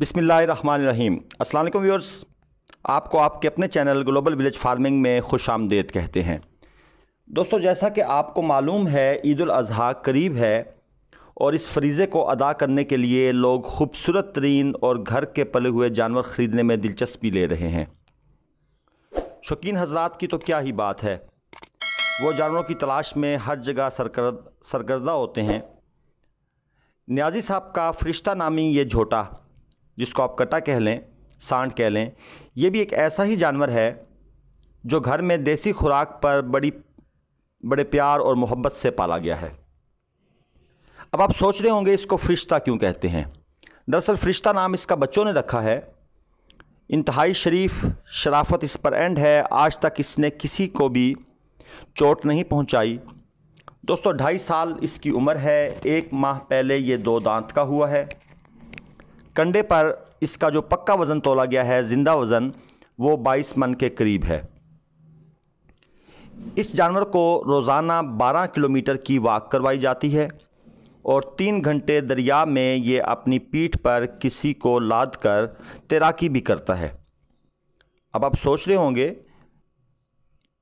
बिसमीम् अल्लाम व्यूअर्स आपको आपके अपने चैनल ग्लोबल विलेज फार्मिंग में खुश आमदेद कहते हैं दोस्तों जैसा कि आपको मालूम है ईद अज़हा करीब है और इस फरीज़े को अदा करने के लिए लोग खूबसूरत तरीन और घर के पले हुए जानवर ख़रीदने में दिलचस्पी ले रहे हैं शौकीन हजरात की तो क्या ही बात है वो जानवरों की तलाश में हर जगह सरकर सरगर्दा होते हैं न्याजी साहब का फरिश्ता नामी ये झोटा जिसको आप कटा कह लें सांड कह लें ये भी एक ऐसा ही जानवर है जो घर में देसी खुराक पर बड़ी बड़े प्यार और मोहब्बत से पाला गया है अब आप सोच रहे होंगे इसको फरिश्ता क्यों कहते हैं दरअसल फरिश्ता नाम इसका बच्चों ने रखा है इंतहाई शरीफ शराफत इस पर एंड है आज तक इसने किसी को भी चोट नहीं पहुंचाई दोस्तों ढाई साल इसकी उम्र है एक माह पहले ये दो दांत का हुआ है कंडे पर इसका जो पक्का वज़न तोला गया है ज़िंदा वज़न वो 22 मन के करीब है इस जानवर को रोज़ाना 12 किलोमीटर की वाक करवाई जाती है और तीन घंटे दरिया में ये अपनी पीठ पर किसी को लाद कर तैराकी भी करता है अब आप सोच रहे होंगे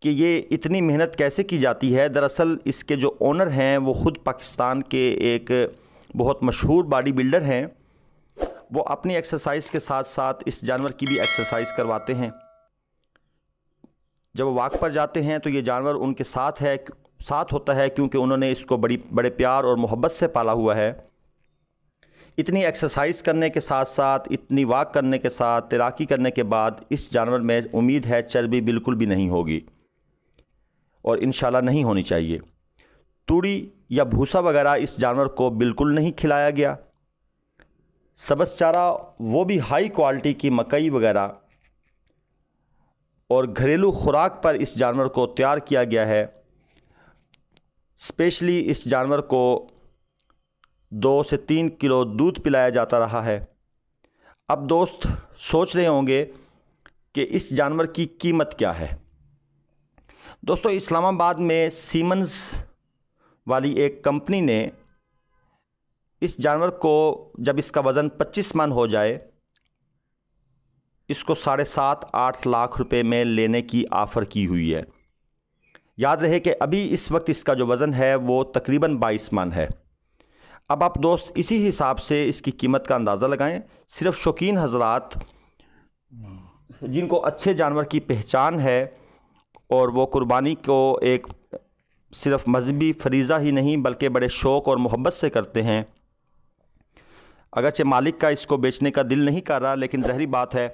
कि ये इतनी मेहनत कैसे की जाती है दरअसल इसके जो ओनर हैं वो ख़ुद पाकिस्तान के एक बहुत मशहूर बॉडी बिल्डर हैं वो अपनी एक्सरसाइज के साथ साथ इस जानवर की भी एक्सरसाइज करवाते हैं जब वो वाक पर जाते हैं तो ये जानवर उनके साथ है साथ होता है क्योंकि उन्होंने इसको बड़ी बड़े प्यार और मोहब्बत से पाला हुआ है इतनी एक्सरसाइज करने के साथ साथ इतनी वाक करने के साथ तैराकी करने के बाद इस जानवर में उम्मीद है चर्बी बिल्कुल भी नहीं होगी और इन नहीं होनी चाहिए तूड़ी या भूसा वगैरह इस जानवर को बिल्कुल नहीं खिलाया गया सबस चारा वो भी हाई क्वालिटी की मकई वगैरह और घरेलू खुराक पर इस जानवर को तैयार किया गया है स्पेशली इस जानवर को दो से तीन किलो दूध पिलाया जाता रहा है अब दोस्त सोच रहे होंगे कि इस जानवर की कीमत क्या है दोस्तों इस्लामाबाद में सीमंस वाली एक कंपनी ने इस जानवर को जब इसका वज़न 25 मन हो जाए इसको साढ़े सात आठ लाख रुपए में लेने की आफ़र की हुई है याद रहे कि अभी इस वक्त इसका जो वज़न है वो तकरीबन 22 मन है अब आप दोस्त इसी हिसाब से इसकी कीमत का अंदाज़ा लगाएं सिर्फ शौकीन हजरात जिनको अच्छे जानवर की पहचान है और वो कुर्बानी को एक सिर्फ मजहबी फरीज़ा ही नहीं बल्कि बड़े शौक़ और मोहब्बत से करते हैं अगरचे मालिक का इसको बेचने का दिल नहीं कर रहा लेकिन जहरी बात है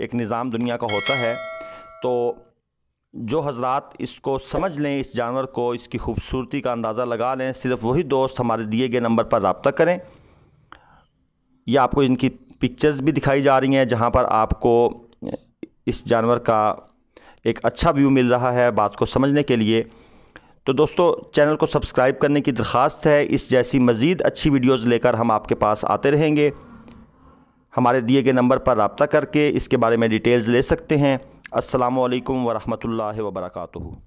एक निज़ाम दुनिया का होता है तो जो हजरात इसको समझ लें इस जानवर को इसकी खूबसूरती का अंदाज़ा लगा लें सिर्फ वही दोस्त हमारे दिए गए नंबर पर रबता करें या आपको इनकी पिक्चर्स भी दिखाई जा रही हैं जहाँ पर आपको इस जानवर का एक अच्छा व्यू मिल रहा है बात को समझने के लिए तो दोस्तों चैनल को सब्सक्राइब करने की दरख्वास्त है इस जैसी मज़ीद अच्छी वीडियोज़ लेकर हम आपके पास आते रहेंगे हमारे दिए गए नंबर पर रबता करके इसके बारे में डिटेल्स ले सकते हैं असलकम वरहमल वर्का